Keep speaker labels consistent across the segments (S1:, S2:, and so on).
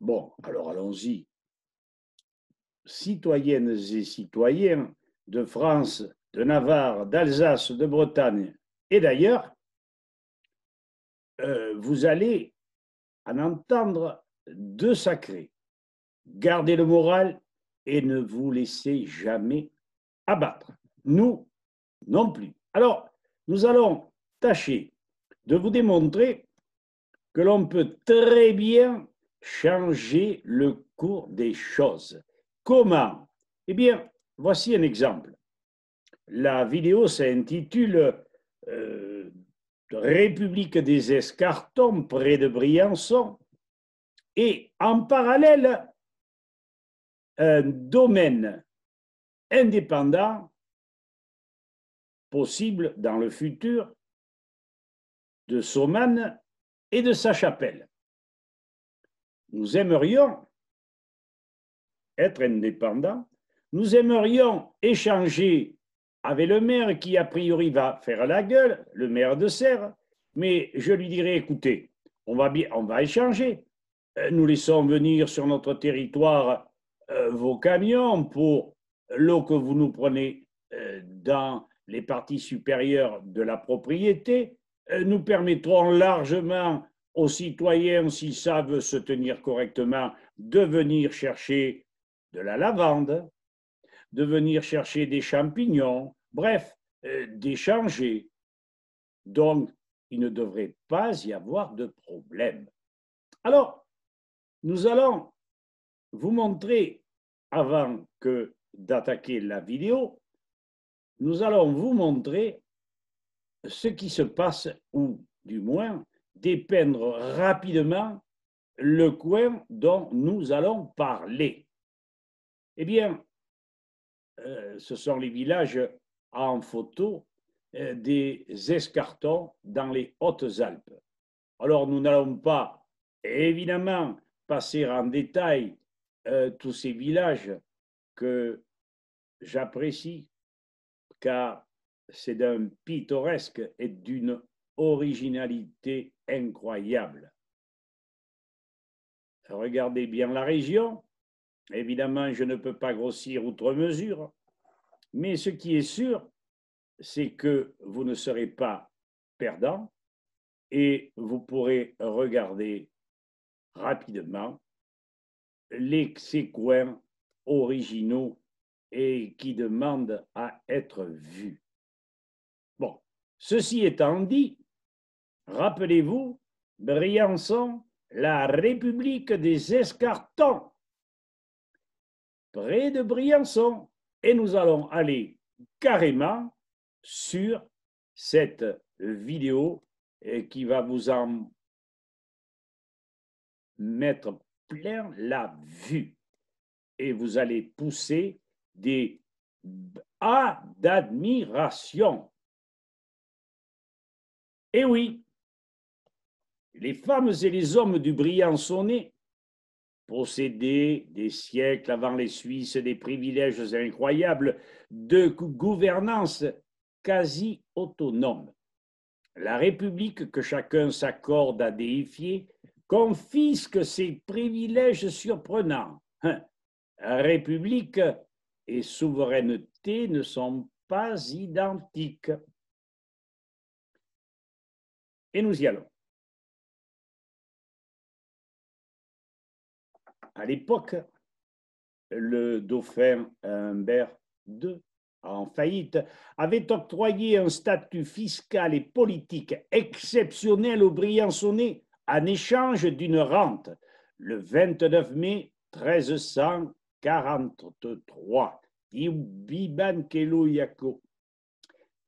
S1: Bon, alors allons-y. Citoyennes et citoyens de France, de Navarre, d'Alsace, de Bretagne et d'ailleurs, euh, vous allez en entendre deux sacrés. Gardez le moral et ne vous laissez jamais abattre. Nous non plus. Alors, nous allons tâcher de vous démontrer que l'on peut très bien changer le cours des choses. Comment Eh bien, voici un exemple. La vidéo s'intitule euh, République des escartons près de Briançon et en parallèle, un domaine indépendant possible dans le futur de Soman et de sa chapelle. Nous aimerions être indépendants. Nous aimerions échanger avec le maire qui, a priori, va faire la gueule, le maire de Serres. Mais je lui dirais, écoutez, on va, bien, on va échanger. Euh, nous laissons venir sur notre territoire euh, vos camions pour l'eau que vous nous prenez euh, dans les parties supérieures de la propriété. Nous permettrons largement aux citoyens, s'ils savent se tenir correctement, de venir chercher de la lavande, de venir chercher des champignons, bref, euh, d'échanger. Donc, il ne devrait pas y avoir de problème. Alors, nous allons vous montrer, avant que d'attaquer la vidéo, nous allons vous montrer ce qui se passe, ou du moins dépeindre rapidement le coin dont nous allons parler. Eh bien, euh, ce sont les villages en photo euh, des escartons dans les Hautes-Alpes. Alors, nous n'allons pas, évidemment, passer en détail euh, tous ces villages que j'apprécie, car c'est d'un pittoresque et d'une originalité incroyable. Regardez bien la région. Évidemment, je ne peux pas grossir outre mesure, mais ce qui est sûr, c'est que vous ne serez pas perdant et vous pourrez regarder rapidement les, ces originaux et qui demandent à être vus. Bon, ceci étant dit, Rappelez-vous, Briançon, la République des escartons, près de Briançon. Et nous allons aller carrément sur cette vidéo eh, qui va vous en mettre plein la vue. Et vous allez pousser des A d'admiration. Et oui, les femmes et les hommes du Briançonnet possédaient des siècles avant les Suisses des privilèges incroyables de gouvernance quasi autonome. La République que chacun s'accorde à déifier confisque ses privilèges surprenants. Hein. République et souveraineté ne sont pas identiques. Et nous y allons. à l'époque, le dauphin Humbert II, en faillite, avait octroyé un statut fiscal et politique exceptionnel aux Briançonnais en échange d'une rente le 29 mai 1343.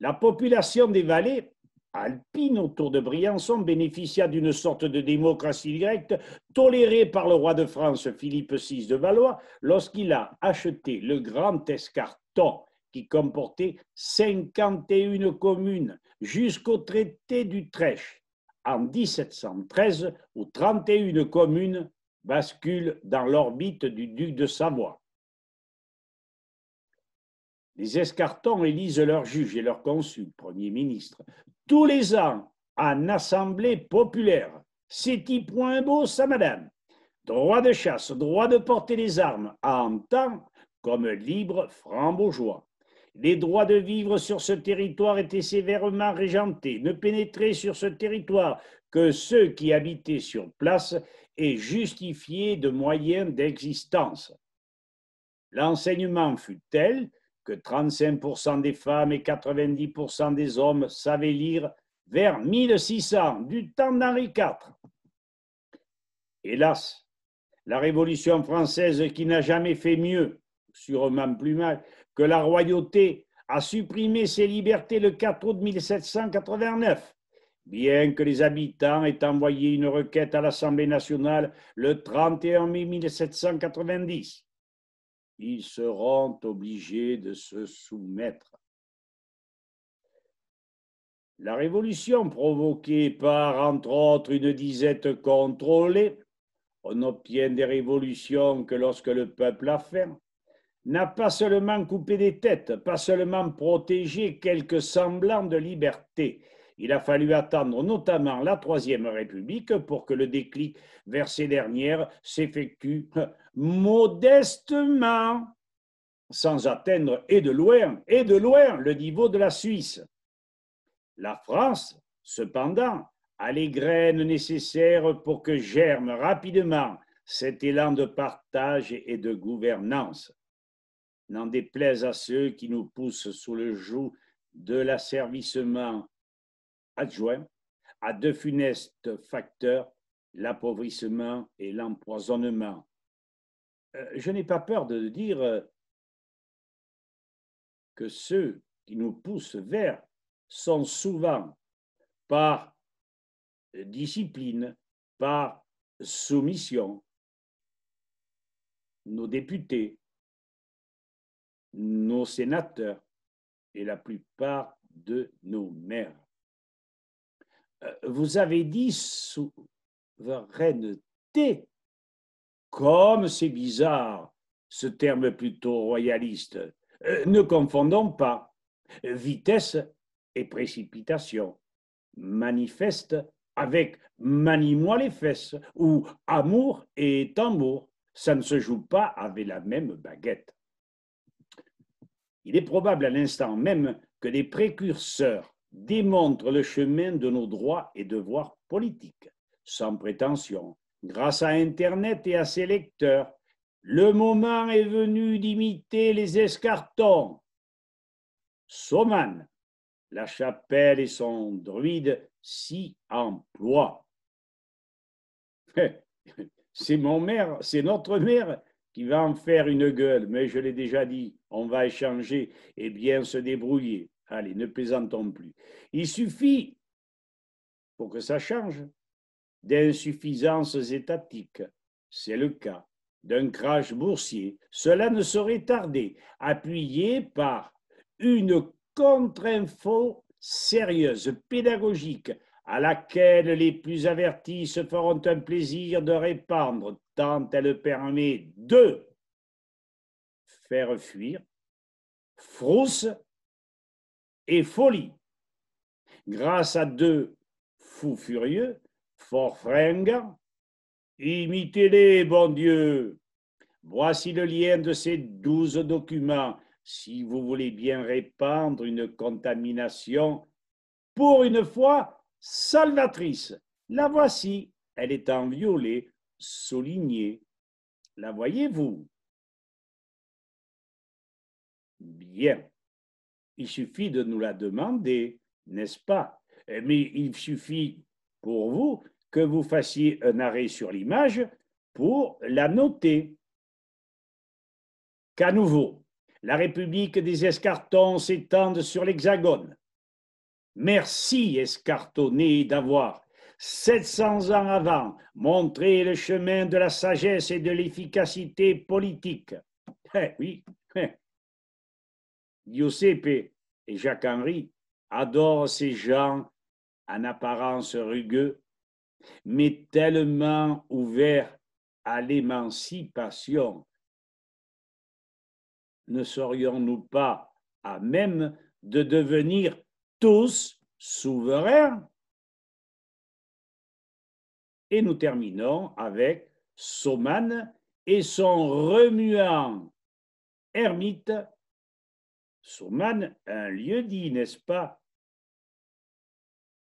S1: La population des vallées alpine autour de Briançon bénéficia d'une sorte de démocratie directe, tolérée par le roi de France Philippe VI de Valois lorsqu'il a acheté le grand escarton qui comportait 51 communes jusqu'au traité d'Utrecht en 1713 où 31 communes basculent dans l'orbite du duc de Savoie. Les escartons élisent leurs juges et leurs consuls, premier ministre, tous les ans en assemblée populaire. C'est-y point beau, ça, madame. Droit de chasse, droit de porter les armes, en temps comme libre franc-bourgeois. Les droits de vivre sur ce territoire étaient sévèrement régentés. Ne pénétrer sur ce territoire que ceux qui habitaient sur place et justifiés de moyens d'existence. L'enseignement fut tel que 35% des femmes et 90% des hommes savaient lire vers 1600, du temps d'Henri IV. Hélas, la Révolution française qui n'a jamais fait mieux, sûrement plus mal, que la royauté a supprimé ses libertés le 4 août 1789, bien que les habitants aient envoyé une requête à l'Assemblée nationale le 31 mai 1790 ils seront obligés de se soumettre. La révolution provoquée par, entre autres, une disette contrôlée, on obtient des révolutions que lorsque le peuple a faim, n'a pas seulement coupé des têtes, pas seulement protégé quelques semblants de liberté, il a fallu attendre notamment la Troisième République pour que le déclic vers ces dernières s'effectue modestement, sans atteindre et de loin, et de loin le niveau de la Suisse. La France, cependant, a les graines nécessaires pour que germe rapidement cet élan de partage et de gouvernance. N'en déplaise à ceux qui nous poussent sous le joug de l'asservissement adjoint à deux funestes facteurs, l'appauvrissement et l'empoisonnement. Euh, je n'ai pas peur de dire euh, que ceux qui nous poussent vers sont souvent par discipline, par soumission, nos députés, nos sénateurs et la plupart de nos maires vous avez dit souveraineté. Comme c'est bizarre, ce terme plutôt royaliste. Euh, ne confondons pas vitesse et précipitation. Manifeste avec manie-moi les fesses ou amour et tambour. Ça ne se joue pas avec la même baguette. Il est probable à l'instant même que les précurseurs démontre le chemin de nos droits et devoirs politiques, sans prétention, grâce à Internet et à ses lecteurs. Le moment est venu d'imiter les escartons. Soman, la chapelle et son druide s'y emploient. C'est mon maire, c'est notre maire qui va en faire une gueule, mais je l'ai déjà dit, on va échanger et bien se débrouiller. Allez, ne plaisantons plus. Il suffit, pour que ça change, d'insuffisances étatiques. C'est le cas d'un crash boursier. Cela ne saurait tarder, appuyé par une contre-info sérieuse, pédagogique, à laquelle les plus avertis se feront un plaisir de répandre, tant elle permet de faire fuir, frousse et folie. Grâce à deux fous furieux, fort fringants, imitez-les, bon Dieu. Voici le lien de ces douze documents, si vous voulez bien répandre une contamination pour une fois salvatrice. La voici, elle est en violet, soulignée. La voyez-vous Bien. Il suffit de nous la demander, n'est-ce pas eh, Mais il suffit pour vous que vous fassiez un arrêt sur l'image pour la noter. Qu'à nouveau, la République des escartons s'étende sur l'hexagone. Merci, escartonné, d'avoir, 700 ans avant, montré le chemin de la sagesse et de l'efficacité politique. Eh oui, eh, Giuseppe et Jacques-Henri adorent ces gens en apparence rugueux, mais tellement ouverts à l'émancipation. Ne serions-nous pas à même de devenir tous souverains Et nous terminons avec Soman et son remuant ermite Soumane, un lieu dit, n'est-ce pas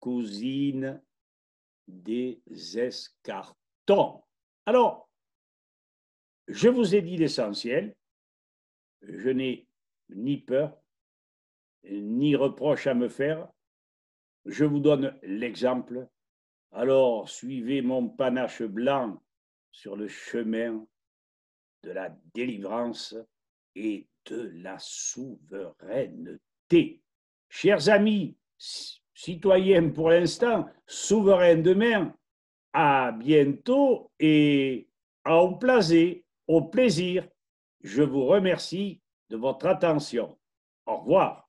S1: Cousine des escartons. Alors, je vous ai dit l'essentiel. Je n'ai ni peur, ni reproche à me faire. Je vous donne l'exemple. Alors, suivez mon panache blanc sur le chemin de la délivrance et de la souveraineté. Chers amis, citoyens pour l'instant, souverains demain, à bientôt et à au plaisir, au plaisir. Je vous remercie de votre attention. Au revoir.